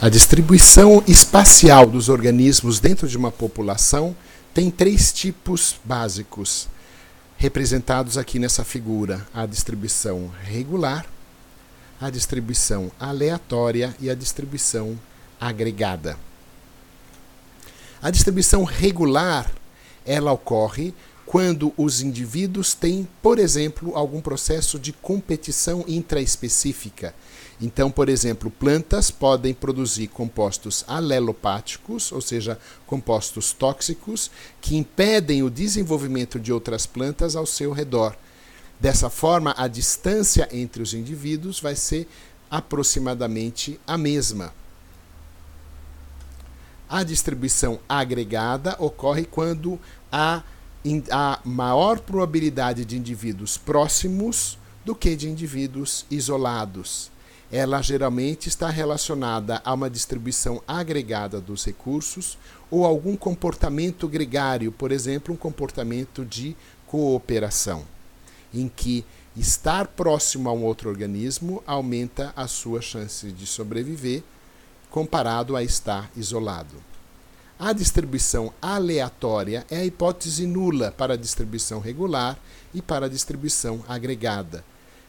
A distribuição espacial dos organismos dentro de uma população tem três tipos básicos representados aqui nessa figura: a distribuição regular, a distribuição aleatória e a distribuição agregada. A distribuição regular ela ocorre quando os indivíduos têm, por exemplo, algum processo de competição intraespecífica então, por exemplo, plantas podem produzir compostos alelopáticos, ou seja, compostos tóxicos, que impedem o desenvolvimento de outras plantas ao seu redor. Dessa forma, a distância entre os indivíduos vai ser aproximadamente a mesma. A distribuição agregada ocorre quando há a maior probabilidade de indivíduos próximos do que de indivíduos isolados. Ela geralmente está relacionada a uma distribuição agregada dos recursos ou algum comportamento gregário, por exemplo, um comportamento de cooperação, em que estar próximo a um outro organismo aumenta a sua chance de sobreviver comparado a estar isolado. A distribuição aleatória é a hipótese nula para a distribuição regular e para a distribuição agregada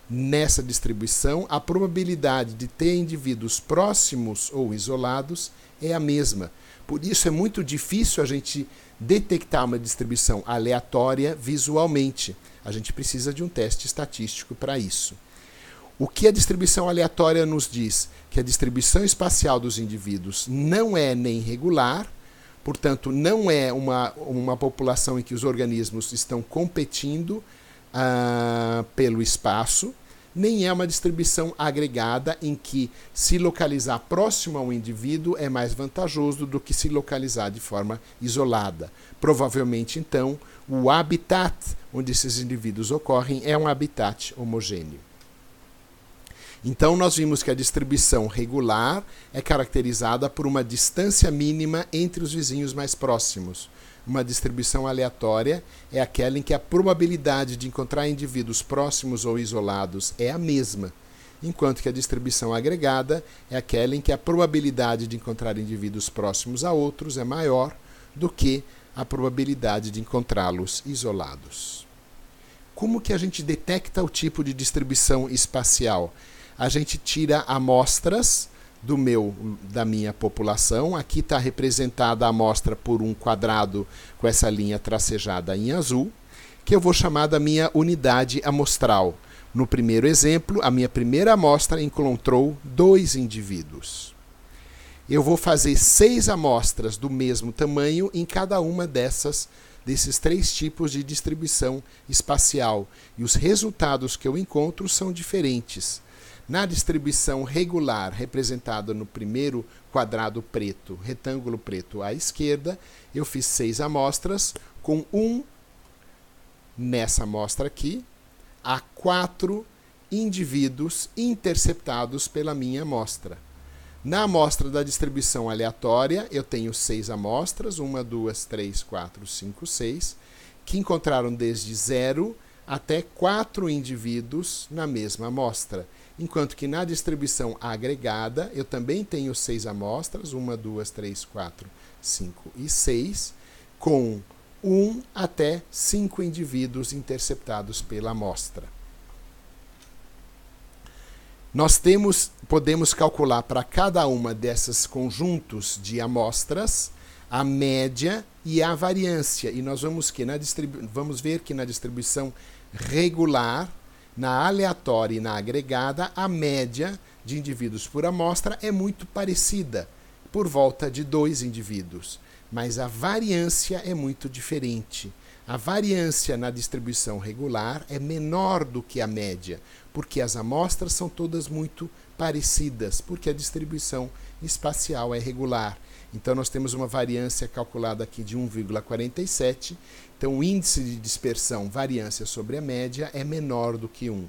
Nessa distribuição, a probabilidade de ter indivíduos próximos ou isolados é a mesma. Por isso é muito difícil a gente detectar uma distribuição aleatória visualmente. A gente precisa de um teste estatístico para isso. O que a distribuição aleatória nos diz? Que a distribuição espacial dos indivíduos não é nem regular, portanto, não é uma, uma população em que os organismos estão competindo uh, pelo espaço, nem é uma distribuição agregada em que se localizar próximo ao indivíduo é mais vantajoso do que se localizar de forma isolada. Provavelmente, então, o habitat onde esses indivíduos ocorrem é um habitat homogêneo. Então, nós vimos que a distribuição regular é caracterizada por uma distância mínima entre os vizinhos mais próximos uma distribuição aleatória é aquela em que a probabilidade de encontrar indivíduos próximos ou isolados é a mesma, enquanto que a distribuição agregada é aquela em que a probabilidade de encontrar indivíduos próximos a outros é maior do que a probabilidade de encontrá-los isolados. Como que a gente detecta o tipo de distribuição espacial? A gente tira amostras do meu da minha população. Aqui está representada a amostra por um quadrado com essa linha tracejada em azul, que eu vou chamar da minha unidade amostral. No primeiro exemplo, a minha primeira amostra encontrou dois indivíduos. Eu vou fazer seis amostras do mesmo tamanho em cada uma dessas desses três tipos de distribuição espacial e os resultados que eu encontro são diferentes na distribuição regular, representada no primeiro quadrado preto, retângulo preto à esquerda, eu fiz seis amostras, com um nessa amostra aqui, a quatro indivíduos interceptados pela minha amostra. Na amostra da distribuição aleatória, eu tenho seis amostras, uma, duas, três, quatro, cinco, seis, que encontraram desde zero até quatro indivíduos na mesma amostra enquanto que na distribuição agregada eu também tenho seis amostras, uma, duas, três, quatro, cinco e seis, com um até cinco indivíduos interceptados pela amostra. Nós temos, podemos calcular para cada uma desses conjuntos de amostras a média e a variância. E nós vamos, que na vamos ver que na distribuição regular na aleatória e na agregada, a média de indivíduos por amostra é muito parecida por volta de dois indivíduos, mas a variância é muito diferente. A variância na distribuição regular é menor do que a média, porque as amostras são todas muito parecidas, porque a distribuição espacial é regular. Então, nós temos uma variância calculada aqui de 1,47. Então, o índice de dispersão, variância sobre a média, é menor do que 1.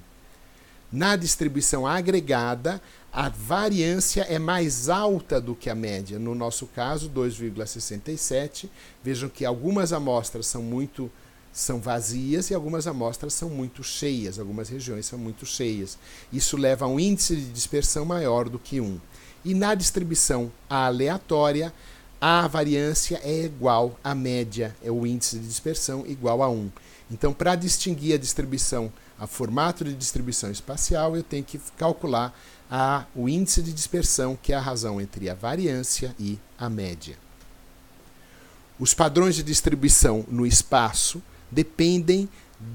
Na distribuição agregada, a variância é mais alta do que a média. No nosso caso, 2,67. Vejam que algumas amostras são muito são vazias e algumas amostras são muito cheias, algumas regiões são muito cheias. Isso leva a um índice de dispersão maior do que 1. E na distribuição aleatória, a variância é igual à média, é o índice de dispersão igual a 1. Então, para distinguir a distribuição, a formato de distribuição espacial, eu tenho que calcular há o índice de dispersão, que é a razão entre a variância e a média. Os padrões de distribuição no espaço dependem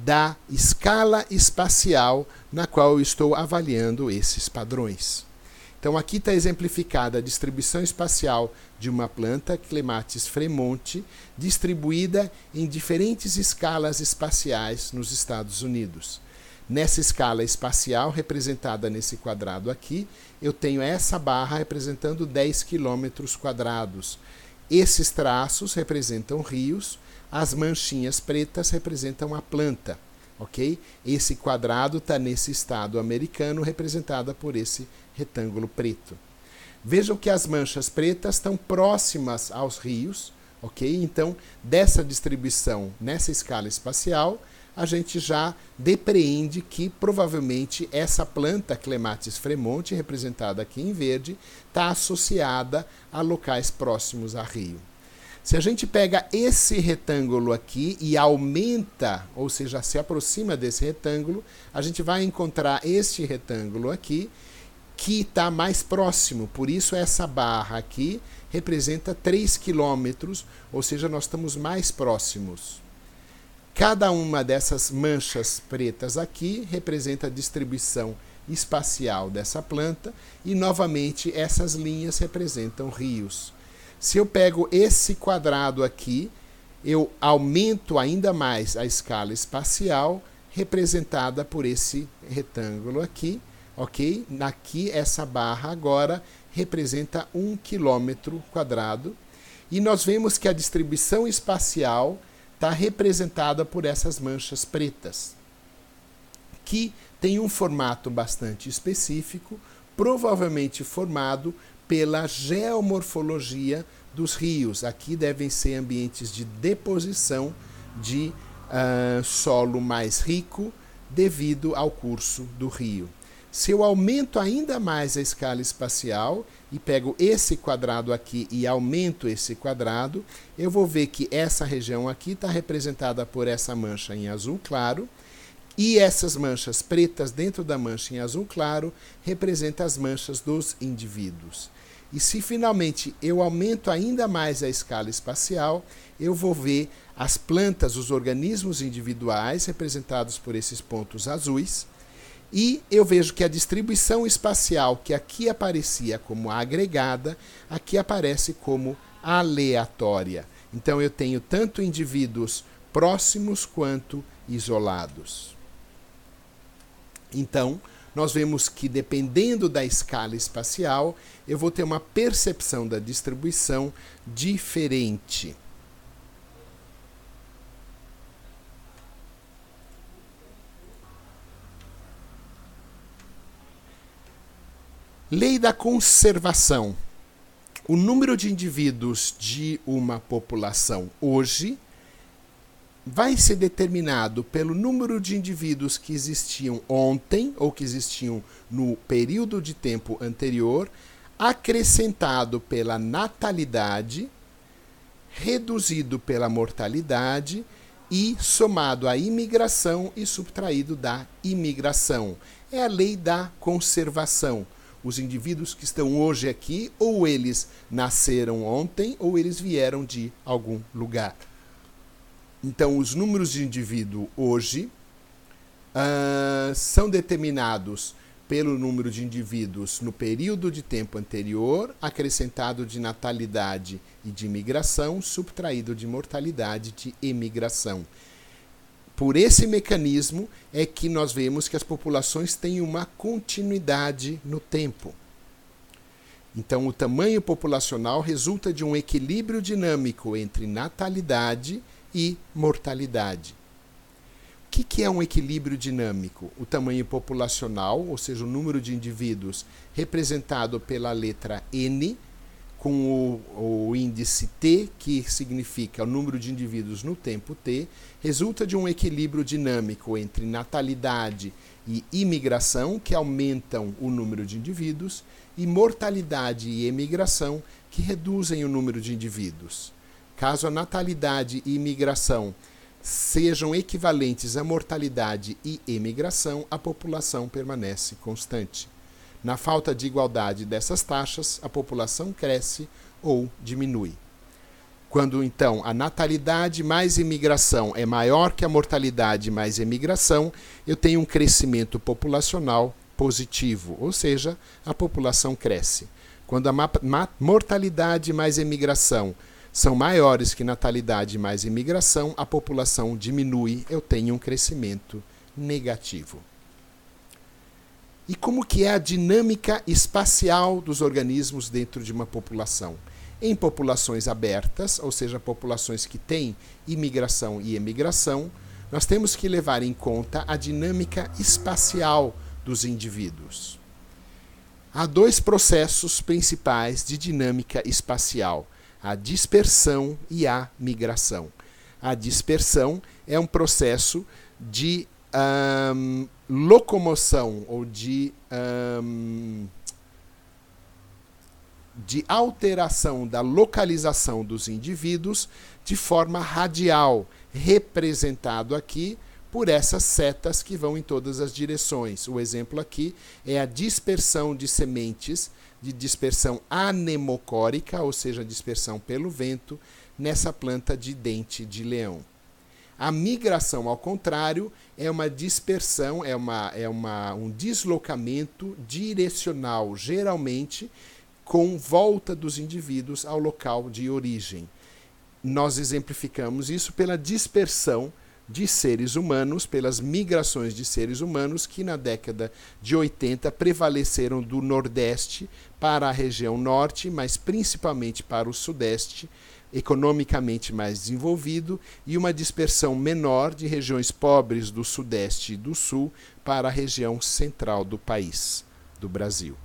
da escala espacial na qual eu estou avaliando esses padrões. Então, aqui está exemplificada a distribuição espacial de uma planta, Clematis fremonti, distribuída em diferentes escalas espaciais nos Estados Unidos. Nessa escala espacial representada nesse quadrado aqui, eu tenho essa barra representando 10 quilômetros quadrados. Esses traços representam rios, as manchinhas pretas representam a planta, ok? Esse quadrado está nesse estado americano representada por esse retângulo preto. Vejam que as manchas pretas estão próximas aos rios, ok? Então, dessa distribuição nessa escala espacial, a gente já depreende que provavelmente essa planta Clematis fremonte, representada aqui em verde, está associada a locais próximos a rio. Se a gente pega esse retângulo aqui e aumenta, ou seja, se aproxima desse retângulo, a gente vai encontrar este retângulo aqui, que está mais próximo. Por isso, essa barra aqui representa 3 quilômetros, ou seja, nós estamos mais próximos. Cada uma dessas manchas pretas aqui representa a distribuição espacial dessa planta e novamente essas linhas representam rios. Se eu pego esse quadrado aqui, eu aumento ainda mais a escala espacial representada por esse retângulo aqui, ok? Aqui essa barra agora representa um quilômetro quadrado e nós vemos que a distribuição espacial está representada por essas manchas pretas, que tem um formato bastante específico, provavelmente formado pela geomorfologia dos rios. Aqui devem ser ambientes de deposição de uh, solo mais rico devido ao curso do rio. Se eu aumento ainda mais a escala espacial, e pego esse quadrado aqui e aumento esse quadrado, eu vou ver que essa região aqui está representada por essa mancha em azul claro, e essas manchas pretas dentro da mancha em azul claro representam as manchas dos indivíduos. E se finalmente eu aumento ainda mais a escala espacial, eu vou ver as plantas, os organismos individuais representados por esses pontos azuis, e eu vejo que a distribuição espacial, que aqui aparecia como agregada, aqui aparece como aleatória. Então eu tenho tanto indivíduos próximos quanto isolados. Então, nós vemos que dependendo da escala espacial, eu vou ter uma percepção da distribuição diferente. Lei da conservação. O número de indivíduos de uma população hoje vai ser determinado pelo número de indivíduos que existiam ontem ou que existiam no período de tempo anterior, acrescentado pela natalidade, reduzido pela mortalidade e somado à imigração e subtraído da imigração. É a lei da conservação os indivíduos que estão hoje aqui, ou eles nasceram ontem, ou eles vieram de algum lugar. Então, os números de indivíduo hoje uh, são determinados pelo número de indivíduos no período de tempo anterior, acrescentado de natalidade e de imigração, subtraído de mortalidade de emigração. Por esse mecanismo é que nós vemos que as populações têm uma continuidade no tempo. Então, o tamanho populacional resulta de um equilíbrio dinâmico entre natalidade e mortalidade. O que, que é um equilíbrio dinâmico? O tamanho populacional, ou seja, o número de indivíduos representado pela letra N, com o, o, índice T, que significa o número de indivíduos no tempo T, resulta de um equilíbrio dinâmico entre natalidade e imigração, que aumentam o número de indivíduos, e mortalidade e emigração, que reduzem o número de indivíduos. Caso a natalidade e imigração sejam equivalentes à mortalidade e emigração, a população permanece constante. Na falta de igualdade dessas taxas, a população cresce ou diminui. Quando então a natalidade mais imigração é maior que a mortalidade mais imigração, eu tenho um crescimento populacional positivo, ou seja, a população cresce. Quando a mortalidade mais imigração são maiores que natalidade mais imigração, a população diminui, eu tenho um crescimento negativo. E como que é a dinâmica espacial dos organismos dentro de uma população? Em populações abertas, ou seja, populações que têm imigração e emigração, nós temos que levar em conta a dinâmica espacial dos indivíduos. Há dois processos principais de dinâmica espacial: a dispersão e a migração. A dispersão é um processo de um, locomoção ou de, um, de alteração da localização dos indivíduos de forma radial, representado aqui por essas setas que vão em todas as direções. O exemplo aqui é a dispersão de sementes, de dispersão anemocórica, ou seja, dispersão pelo vento, nessa planta de dente de leão. A migração, ao contrário, é uma dispersão, é, uma, é uma, um deslocamento direcional, geralmente com volta dos indivíduos ao local de origem. Nós exemplificamos isso pela dispersão de seres humanos, pelas migrações de seres humanos que na década de 80 prevaleceram do Nordeste para a região Norte, mas principalmente para o Sudeste economicamente mais desenvolvido e uma dispersão menor de regiões pobres do Sudeste e do Sul para a região central do país, do Brasil.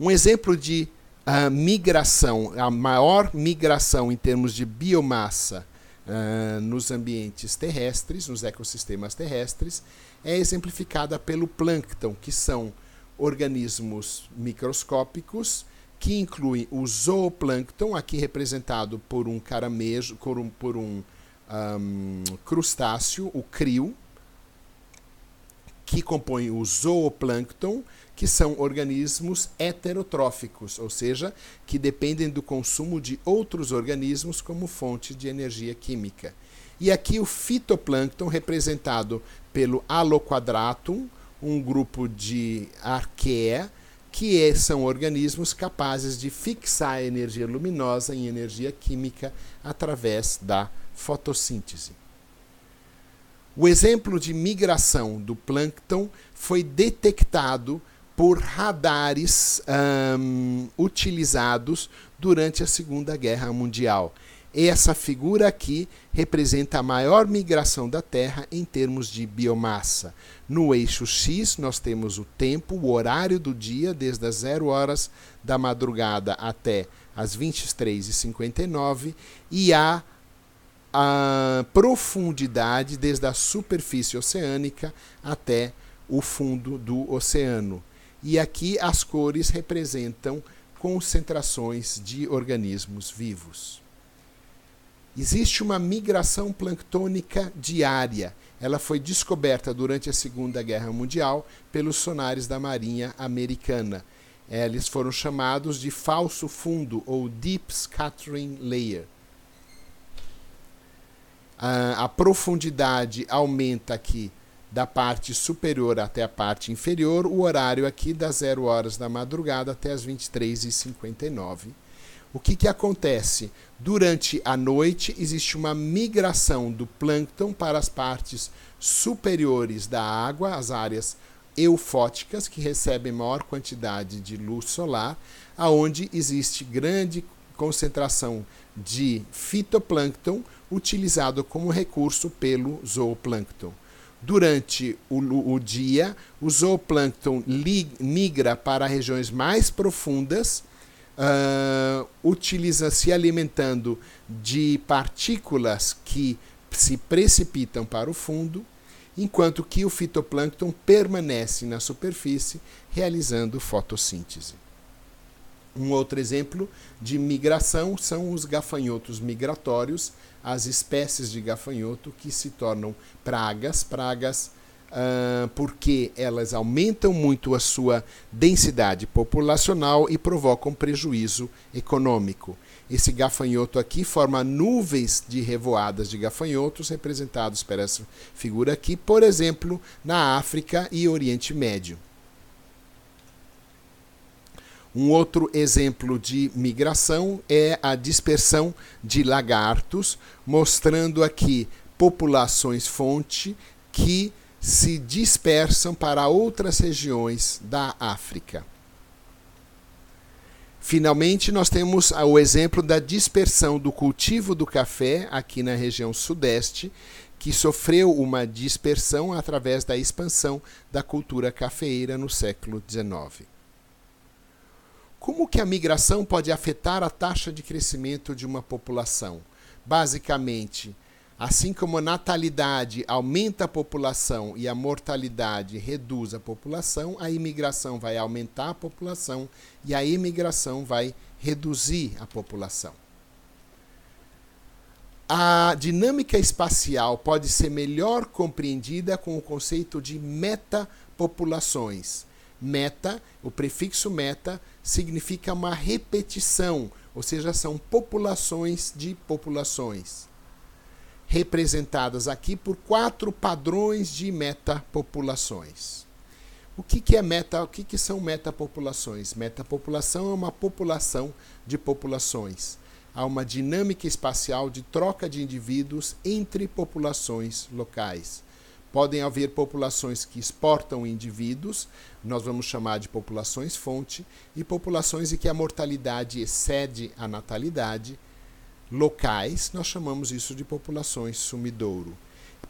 Um exemplo de uh, migração, a maior migração em termos de biomassa uh, nos ambientes terrestres, nos ecossistemas terrestres, é exemplificada pelo plâncton, que são organismos microscópicos que inclui o zooplâncton, aqui representado por um caramejo, por um, por um, um crustáceo, o crio, que compõe o zooplâncton, que são organismos heterotróficos, ou seja, que dependem do consumo de outros organismos como fonte de energia química. E aqui o fitoplâncton, representado pelo aloquadratum, um grupo de arqueia que é, são organismos capazes de fixar a energia luminosa em energia química através da fotossíntese. O exemplo de migração do plâncton foi detectado por radares utilizados durante a Segunda Guerra Mundial essa figura aqui representa a maior migração da Terra em termos de biomassa. No eixo X, nós temos o tempo, o horário do dia, desde as 0 horas da madrugada até as 23h59, e a a profundidade desde a superfície oceânica até o fundo do oceano. E aqui as cores representam concentrações de organismos vivos. Existe uma migração planctônica diária. Ela foi descoberta durante a Segunda Guerra Mundial pelos sonares da Marinha Americana. É, eles foram chamados de falso fundo ou deep scattering layer. A, a profundidade aumenta aqui da parte superior até a parte inferior, o horário aqui das 0 horas da madrugada até as 23h59 o que, que acontece? Durante a noite existe uma migração do plâncton para as partes superiores da água, as áreas eufóticas que recebem maior quantidade de luz solar, aonde existe grande concentração de fitoplâncton utilizado como recurso pelo zooplâncton. Durante o, o dia, o zooplâncton migra para regiões mais profundas uh, utiliza, se alimentando de partículas que se precipitam para o fundo, enquanto que o fitoplâncton permanece na superfície realizando fotossíntese. Um outro exemplo de migração são os gafanhotos migratórios, as espécies de gafanhoto que se tornam pragas, pragas uh, porque elas aumentam muito a sua densidade populacional e provocam prejuízo econômico. Esse gafanhoto aqui forma nuvens de revoadas de gafanhotos representados por essa figura aqui, por exemplo, na África e Oriente Médio. Um outro exemplo de migração é a dispersão de lagartos, mostrando aqui populações fonte que se dispersam para outras regiões da África. Finalmente, nós temos ah, o exemplo da dispersão do cultivo do café aqui na região sudeste, que sofreu uma dispersão através da expansão da cultura cafeeira no século XIX. Como que a migração pode afetar a taxa de crescimento de uma população? Basicamente, Assim como a natalidade aumenta a população e a mortalidade reduz a população, a imigração vai aumentar a população e a imigração vai reduzir a população. A dinâmica espacial pode ser melhor compreendida com o conceito de metapopulações. Meta, o prefixo meta, significa uma repetição, ou seja, são populações de populações representadas aqui por quatro padrões de metapopulações. O que, que é meta? O que, que são metapopulações? Metapopulação é uma população de populações. Há uma dinâmica espacial de troca de indivíduos entre populações locais. Podem haver populações que exportam indivíduos, nós vamos chamar de populações fonte, e populações em que a mortalidade excede a natalidade, locais, nós chamamos isso de populações sumidouro.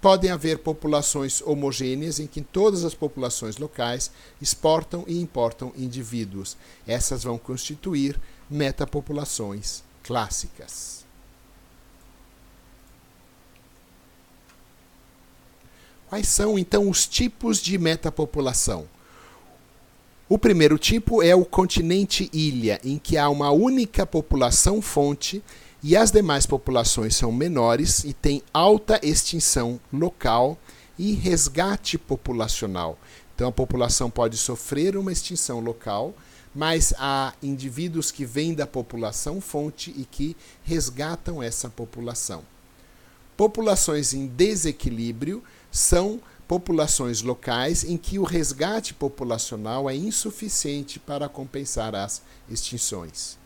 Podem haver populações homogêneas em que todas as populações locais exportam e importam indivíduos. Essas vão constituir metapopulações clássicas. Quais são então os tipos de metapopulação? O primeiro tipo é o continente-ilha, em que há uma única população-fonte e as demais populações são menores e têm alta extinção local e resgate populacional. Então a população pode sofrer uma extinção local, mas há indivíduos que vêm da população fonte e que resgatam essa população. Populações em desequilíbrio são populações locais em que o resgate populacional é insuficiente para compensar as extinções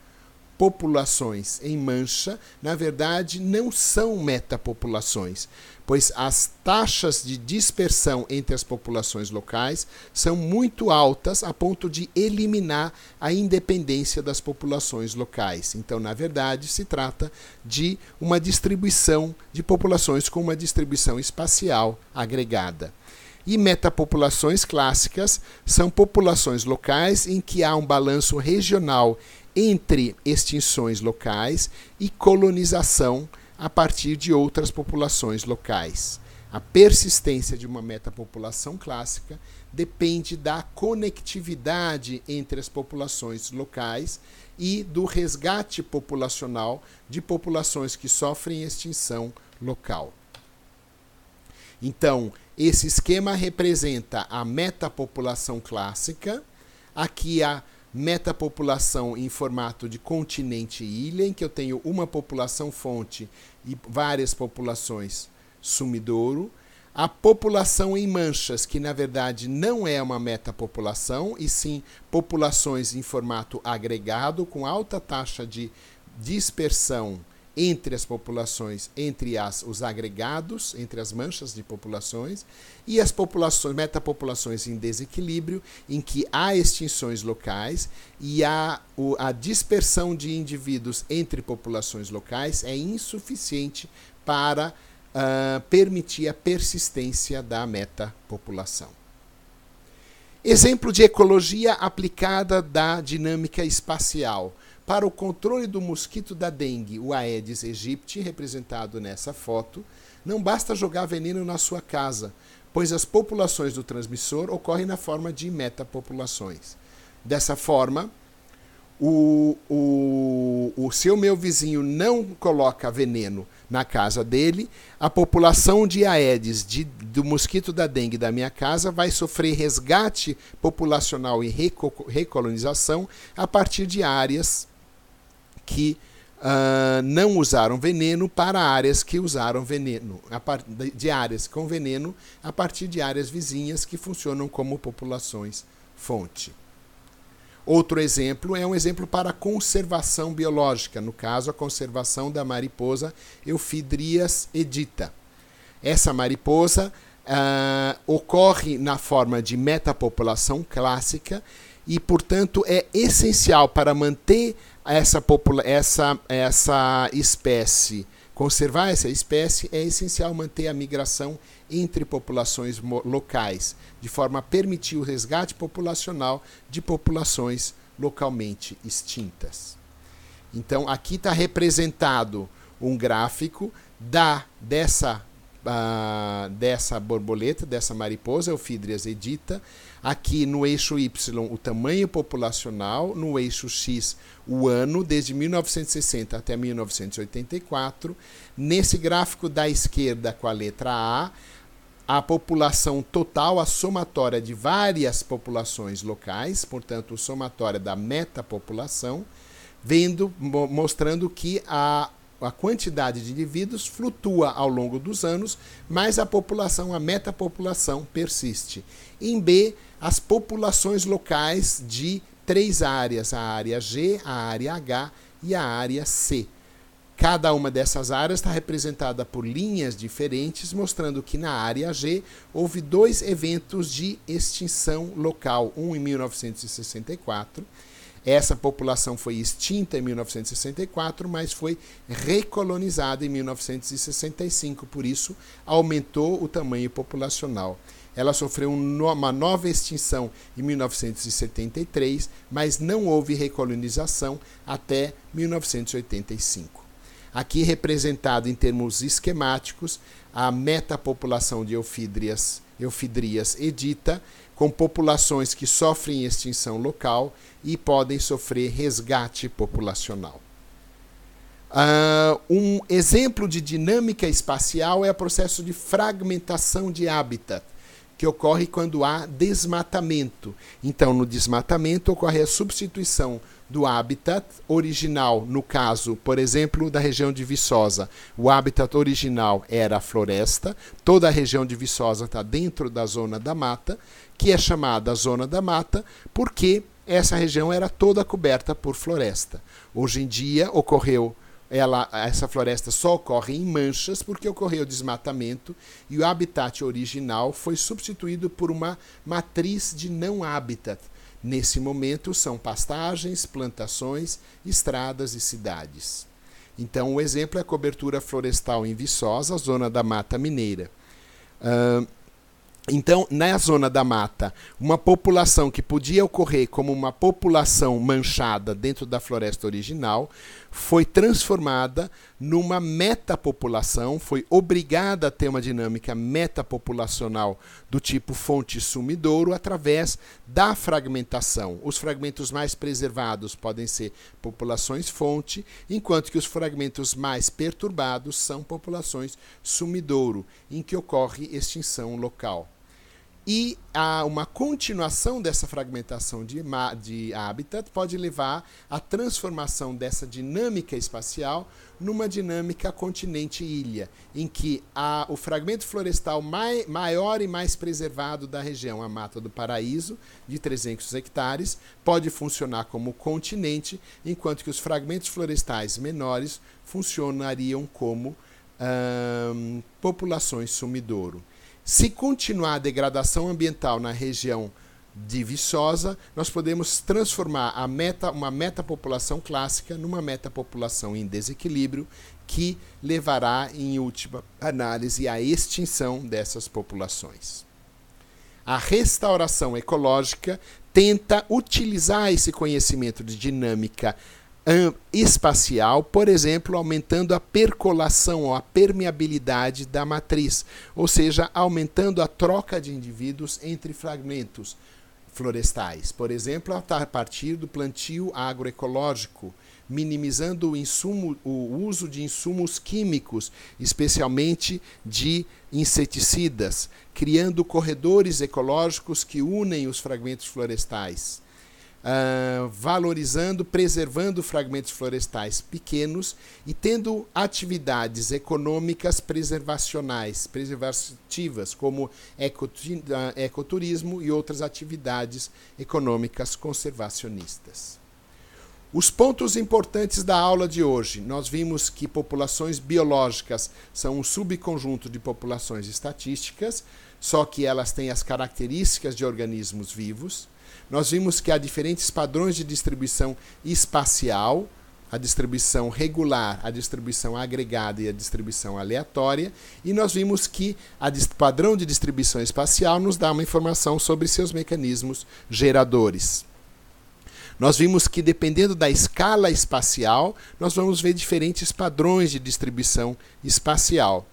populações em mancha, na verdade, não são metapopulações, pois as taxas de dispersão entre as populações locais são muito altas a ponto de eliminar a independência das populações locais. Então, na verdade, se trata de uma distribuição de populações com uma distribuição espacial agregada e metapopulações clássicas são populações locais em que há um balanço regional entre extinções locais e colonização a partir de outras populações locais. A persistência de uma metapopulação clássica depende da conectividade entre as populações locais e do resgate populacional de populações que sofrem extinção local. Então, esse esquema representa a metapopulação clássica, aqui a metapopulação em formato de continente e ilha, em que eu tenho uma população fonte e várias populações sumidouro. A população em manchas, que na verdade não é uma metapopulação, e sim populações em formato agregado, com alta taxa de dispersão entre as populações, entre as, os agregados, entre as manchas de populações, e as populações, metapopulações em desequilíbrio, em que há extinções locais e há o, a dispersão de indivíduos entre populações locais é insuficiente para uh, permitir a persistência da metapopulação. Exemplo de ecologia aplicada da dinâmica espacial para o controle do mosquito da dengue, o Aedes aegypti, representado nessa foto, não basta jogar veneno na sua casa, pois as populações do transmissor ocorrem na forma de metapopulações. Dessa forma, o, o, o, se o meu vizinho não coloca veneno na casa dele, a população de Aedes, de, do mosquito da dengue da minha casa, vai sofrer resgate populacional e recolonização a partir de áreas que uh, não usaram veneno para áreas que usaram veneno, de áreas com veneno, a partir de áreas vizinhas que funcionam como populações fonte. Outro exemplo é um exemplo para conservação biológica, no caso, a conservação da mariposa Eufidrias edita. Essa mariposa uh, ocorre na forma de metapopulação clássica e, portanto, é essencial para manter essa, popula essa, essa espécie. Conservar essa espécie é essencial manter a migração entre populações locais, de forma a permitir o resgate populacional de populações localmente extintas. Então, aqui está representado um gráfico da dessa dessa borboleta, dessa mariposa, Eufídrias é edita. Aqui no eixo Y, o tamanho populacional, no eixo X, o ano, desde 1960 até 1984. Nesse gráfico da esquerda, com a letra A, a população total, a somatória de várias populações locais, portanto, somatória da metapopulação, vendo, mostrando que a a quantidade de indivíduos flutua ao longo dos anos, mas a população, a metapopulação persiste. Em B, as populações locais de três áreas, a área G, a área H e a área C. Cada uma dessas áreas está representada por linhas diferentes, mostrando que na área G houve dois eventos de extinção local, um em 1964 essa população foi extinta em 1964, mas foi recolonizada em 1965, por isso aumentou o tamanho populacional. Ela sofreu uma nova extinção em 1973, mas não houve recolonização até 1985. Aqui representado em termos esquemáticos, a metapopulação de eufidrias, eufidrias edita com populações que sofrem extinção local e podem sofrer resgate populacional. Uh, um exemplo de dinâmica espacial é o processo de fragmentação de hábitat que ocorre quando há desmatamento. Então, no desmatamento ocorre a substituição do habitat original, no caso, por exemplo, da região de Viçosa. O habitat original era a floresta, toda a região de Viçosa está dentro da zona da mata, que é chamada zona da mata porque essa região era toda coberta por floresta. Hoje em dia ocorreu ela, essa floresta só ocorre em manchas porque ocorreu desmatamento e o habitat original foi substituído por uma matriz de não habitat. Nesse momento são pastagens, plantações, estradas e cidades. Então, o um exemplo é a cobertura florestal em Viçosa, zona da Mata Mineira. Uh, então, na zona da mata, uma população que podia ocorrer como uma população manchada dentro da floresta original foi transformada numa metapopulação, foi obrigada a ter uma dinâmica metapopulacional do tipo fonte sumidouro através da fragmentação. Os fragmentos mais preservados podem ser populações fonte, enquanto que os fragmentos mais perturbados são populações sumidouro, em que ocorre extinção local. E a, uma continuação dessa fragmentação de, de habitat pode levar à transformação dessa dinâmica espacial numa dinâmica continente-ilha, em que a, o fragmento florestal mai, maior e mais preservado da região, a Mata do Paraíso, de 300 hectares, pode funcionar como continente, enquanto que os fragmentos florestais menores funcionariam como hum, populações sumidouro. Se continuar a degradação ambiental na região de Viçosa, nós podemos transformar a meta, uma metapopulação clássica numa metapopulação em desequilíbrio que levará, em última análise, à extinção dessas populações. A restauração ecológica tenta utilizar esse conhecimento de dinâmica espacial, por exemplo, aumentando a percolação ou a permeabilidade da matriz, ou seja, aumentando a troca de indivíduos entre fragmentos florestais, por exemplo, a partir do plantio agroecológico, minimizando o, insumo, o uso de insumos químicos, especialmente de inseticidas, criando corredores ecológicos que unem os fragmentos florestais Uh, valorizando, preservando fragmentos florestais pequenos e tendo atividades econômicas preservacionais, preservativas, como ah, ecoturismo e outras atividades econômicas conservacionistas. Os pontos importantes da aula de hoje. Nós vimos que populações biológicas são um subconjunto de populações estatísticas, só que elas têm as características de organismos vivos. Nós vimos que há diferentes padrões de distribuição espacial, a distribuição regular, a distribuição agregada e a distribuição aleatória, e nós vimos que o padrão de distribuição espacial nos dá uma informação sobre seus mecanismos geradores. Nós vimos que dependendo da escala espacial, nós vamos ver diferentes padrões de distribuição espacial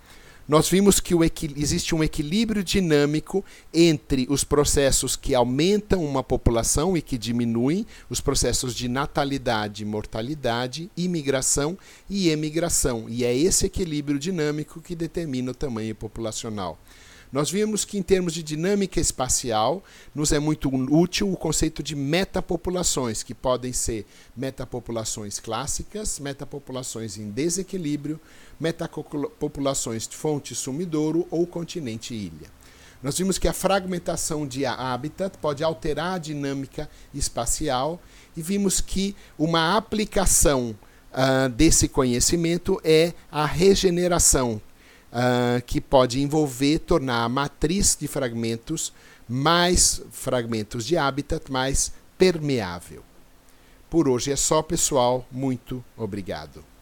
nós vimos que existe um equilíbrio dinâmico entre os processos que aumentam uma população e que diminuem, os processos de natalidade, mortalidade, imigração e emigração. E é esse equilíbrio dinâmico que determina o tamanho populacional. Nós vimos que, em termos de dinâmica espacial, nos é muito útil o conceito de metapopulações, que podem ser metapopulações clássicas, metapopulações em desequilíbrio, metapopulações de fonte sumidouro ou continente-ilha. Nós vimos que a fragmentação de habitat pode alterar a dinâmica espacial e vimos que uma aplicação uh, desse conhecimento é a regeneração, uh, que pode envolver tornar a matriz de fragmentos mais fragmentos de hábitat mais permeável. Por hoje é só, pessoal. Muito obrigado.